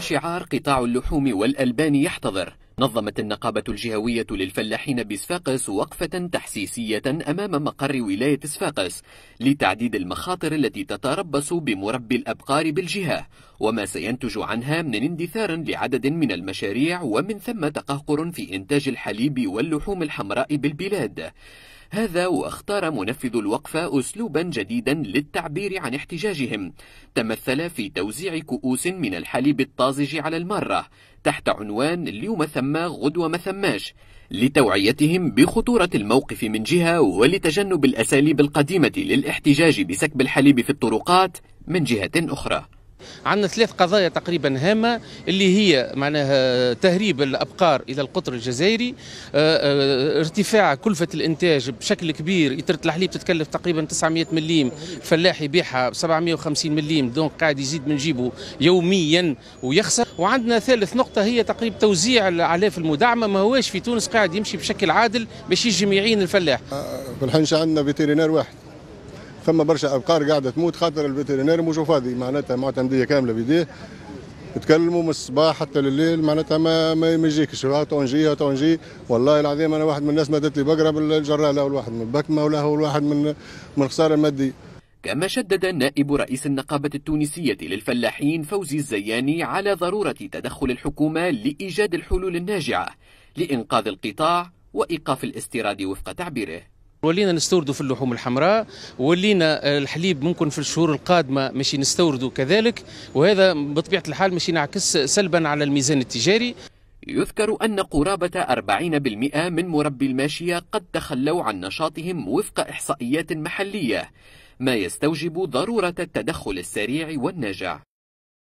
شعار قطاع اللحوم والألبان يحتضر نظمت النقابة الجهوية للفلاحين بصفاقس وقفة تحسيسية أمام مقر ولاية صفاقس لتعديد المخاطر التي تتربص بمربي الأبقار بالجهة وما سينتج عنها من اندثار لعدد من المشاريع ومن ثم تقهقر في إنتاج الحليب واللحوم الحمراء بالبلاد هذا واختار منفذ الوقفة أسلوبا جديدا للتعبير عن احتجاجهم تمثل في توزيع كؤوس من الحليب الطازج على المارة تحت عنوان اليوم ثم غدوة ما ثماش لتوعيتهم بخطورة الموقف من جهة ولتجنب الأساليب القديمة للاحتجاج بسكب الحليب في الطرقات من جهة أخرى عندنا ثلاث قضايا تقريبا هامة اللي هي معناها تهريب الأبقار إلى القطر الجزائري آه، آه، ارتفاع كلفة الإنتاج بشكل كبير إترة الحليب تتكلف تقريبا 900 مليم الفلاح يبيعها 750 مليم دونك قاعد يزيد من جيبه يوميا ويخسر وعندنا ثالث نقطة هي تقريبا توزيع الأعلاف المدعمة ما هواش في تونس قاعد يمشي بشكل عادل باش يجي يجمع الفلاح بالحنش عندنا فيتيرينار واحد فما برشا ابقار قاعده تموت خاطر الفيترينير مش فاضي معناتها معتمديه كامله بيديه تكلموا من الصباح حتى لليل معناتها ما ما يجيكش تونجي تونجي والله العظيم انا واحد من الناس مدت لي بقره لا والواحد من البكمه ولا هو الواحد من من الخساره الماديه كما شدد نائب رئيس النقابة التونسية للفلاحين فوزي الزياني على ضرورة تدخل الحكومة لإيجاد الحلول الناجعة لإنقاذ القطاع وإيقاف الاستيراد وفق تعبيره ولينا نستوردوا في اللحوم الحمراء ولينا الحليب ممكن في الشهور القادمة ماشي نستوردوا كذلك وهذا بطبيعة الحال ماشي نعكس سلبا على الميزان التجاري يذكر أن قرابة 40% من مربي الماشية قد تخلوا عن نشاطهم وفق إحصائيات محلية ما يستوجب ضرورة التدخل السريع والناجع